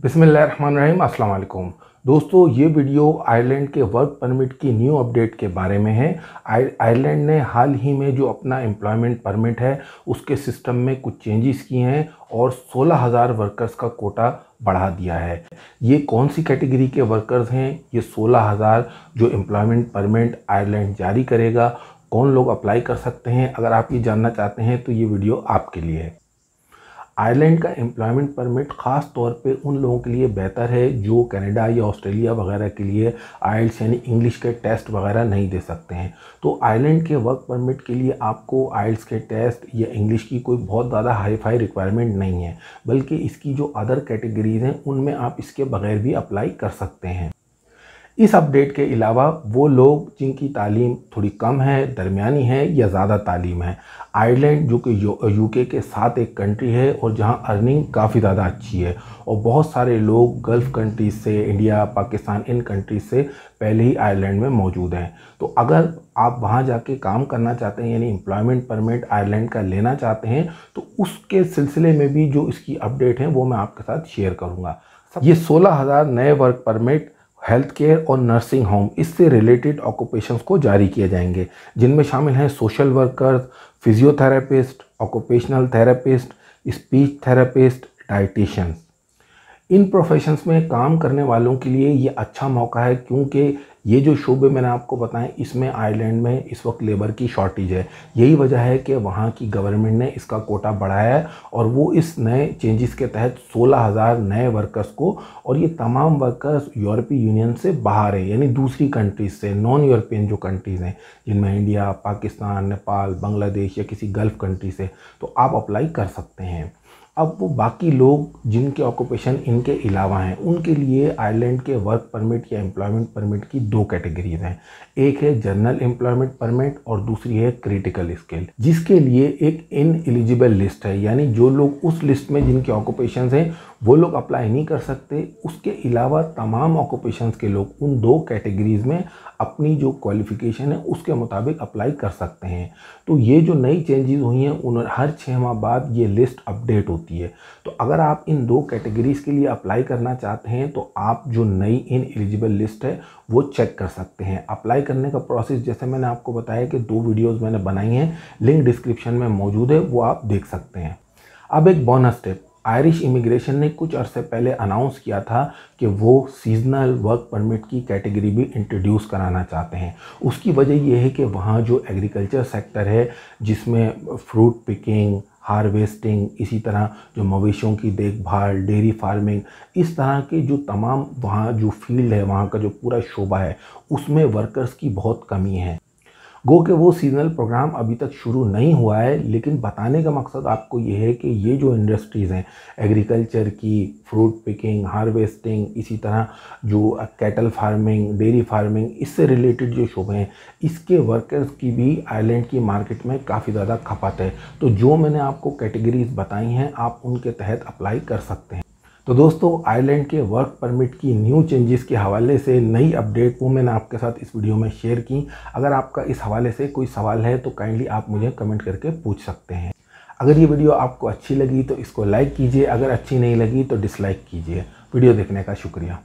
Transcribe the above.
बिसमीम अस्सलाम दोस्तों ये वीडियो आयरलैंड के वर्क परमिट की न्यू अपडेट के बारे में है आयरलैंड ने हाल ही में जो अपना एम्प्लॉयमेंट परमिट है उसके सिस्टम में कुछ चेंजेस किए हैं और 16,000 वर्कर्स का कोटा बढ़ा दिया है ये कौन सी कैटेगरी के वर्कर्स हैं ये 16,000 जो एम्प्लॉयमेंट परमिट आयरलैंड जारी करेगा कौन लोग अप्लाई कर सकते हैं अगर आप ये जानना चाहते हैं तो ये वीडियो आपके लिए है आयरलैंड का एम्प्लॉयमेंट परमिट ख़ास तौर पे उन लोगों के लिए बेहतर है जो कनाडा या ऑस्ट्रेलिया वगैरह के लिए आइल्स यानी इंग्लिश के टेस्ट वगैरह नहीं दे सकते हैं तो आयरलैंड के वर्क परमिट के लिए आपको आइल्स के टेस्ट या इंग्लिश की कोई बहुत ज़्यादा हाई फाई रिक्वायरमेंट नहीं है बल्कि इसकी जो अदर कैटेगरीज़ हैं उनमें आप इसके बगैर भी अप्लाई कर सकते हैं इस अपडेट के अलावा वो लोग जिनकी तालीम थोड़ी कम है दरमियानी है या ज़्यादा तालीम है आयरलैंड जो कि यूके के साथ एक कंट्री है और जहां अर्निंग काफ़ी ज़्यादा अच्छी है और बहुत सारे लोग गल्फ़ कंट्रीज से इंडिया पाकिस्तान इन कंट्रीज से पहले ही आयरलैंड में मौजूद हैं तो अगर आप वहां जाके काम करना चाहते हैं यानी एम्प्लॉयमेंट परमिट आयरलैंड का लेना चाहते हैं तो उसके सिलसिले में भी जो इसकी अपडेट है वो मैं आपके साथ शेयर करूँगा ये सोलह हज़ार नए वर्क परमिट हेल्थ केयर और नर्सिंग होम इससे रिलेटेड ऑक्यूपेशन को जारी किए जाएंगे जिनमें शामिल हैं social worker physiotherapist occupational therapist speech therapist dietitians इन प्रोफेशंस में काम करने वालों के लिए ये अच्छा मौका है क्योंकि ये जो शोबे मैंने आपको बताएं इसमें आयरलैंड में इस वक्त लेबर की शॉर्टेज है यही वजह है कि वहाँ की गवर्नमेंट ने इसका कोटा बढ़ाया है और वो इस नए चेंजेस के तहत 16,000 नए वर्कर्स को और ये तमाम वर्कर्स यूरोपीय यूनियन से बाहर है यानी दूसरी कंट्रीज से नॉन यूरोपियन जो कंट्रीज़ हैं जिनमें इंडिया पाकिस्तान नेपाल बांग्लादेश या किसी गल्फ़ कंट्री से तो आप अप्लाई कर सकते हैं अब वो बाकी लोग जिनके ऑक्यूपेशन इनके अलावा हैं उनके लिए आयरलैंड के वर्क परमिट या एम्प्लॉयमेंट परमिट की दो कैटेगरीज हैं एक है जनरल एम्प्लॉयमेंट परमिट और दूसरी है क्रिटिकल स्किल जिसके लिए एक इन एलिजिबल लिस्ट है यानी जो लोग उस लिस्ट में जिनके ऑक्यूपेशन हैं वो लोग अप्लाई नहीं कर सकते उसके अलावा तमाम ऑक्यूपेशंस के लोग उन दो कैटेगरीज़ में अपनी जो क्वालिफ़िकेशन है उसके मुताबिक अप्लाई कर सकते हैं तो ये जो नई चेंजेस हुई हैं उन हर छः माह बाद ये लिस्ट अपडेट होती है तो अगर आप इन दो कैटेगरीज़ के लिए अप्लाई करना चाहते हैं तो आप जो नई इन एलिजिबल लिस्ट है वो चेक कर सकते हैं अप्लाई करने का प्रोसेस जैसे मैंने आपको बताया कि दो वीडियोज़ मैंने बनाई हैं लिंक डिस्क्रिप्शन में मौजूद है वो आप देख सकते हैं अब एक बोनस स्टेप आयरिश इमिग्रेशन ने कुछ अरसे पहले अनाउंस किया था कि वो सीजनल वर्क परमिट की कैटेगरी भी इंट्रोड्यूस कराना चाहते हैं उसकी वजह यह है कि वहाँ जो एग्रीकल्चर सेक्टर है जिसमें फ्रूट पिकिंग हार्वेस्टिंग इसी तरह जो मवेशियों की देखभाल डेयरी फार्मिंग इस तरह के जो तमाम वहाँ जो फील्ड है वहाँ का जो पूरा शोबा है उसमें वर्कर्स की बहुत कमी है गो के वो सीजनल प्रोग्राम अभी तक शुरू नहीं हुआ है लेकिन बताने का मकसद आपको ये है कि ये जो इंडस्ट्रीज़ हैं एग्रीकल्चर की फ्रूट पिकिंग हार्वेस्टिंग इसी तरह जो कैटल फार्मिंग डेयरी फार्मिंग इससे रिलेटेड जो शोबे हैं इसके वर्कर्स की भी आयरलैंड की मार्केट में काफ़ी ज़्यादा खपत है तो जो मैंने आपको कैटेगरीज बताई हैं आप उनके तहत अप्लाई कर सकते हैं तो दोस्तों आयरलैंड के वर्क परमिट की न्यू चेंजेस के हवाले से नई अपडेट वो मैंने आपके साथ इस वीडियो में शेयर की अगर आपका इस हवाले से कोई सवाल है तो काइंडली आप मुझे कमेंट करके पूछ सकते हैं अगर ये वीडियो आपको अच्छी लगी तो इसको लाइक कीजिए अगर अच्छी नहीं लगी तो डिसलाइक कीजिए वीडियो देखने का शुक्रिया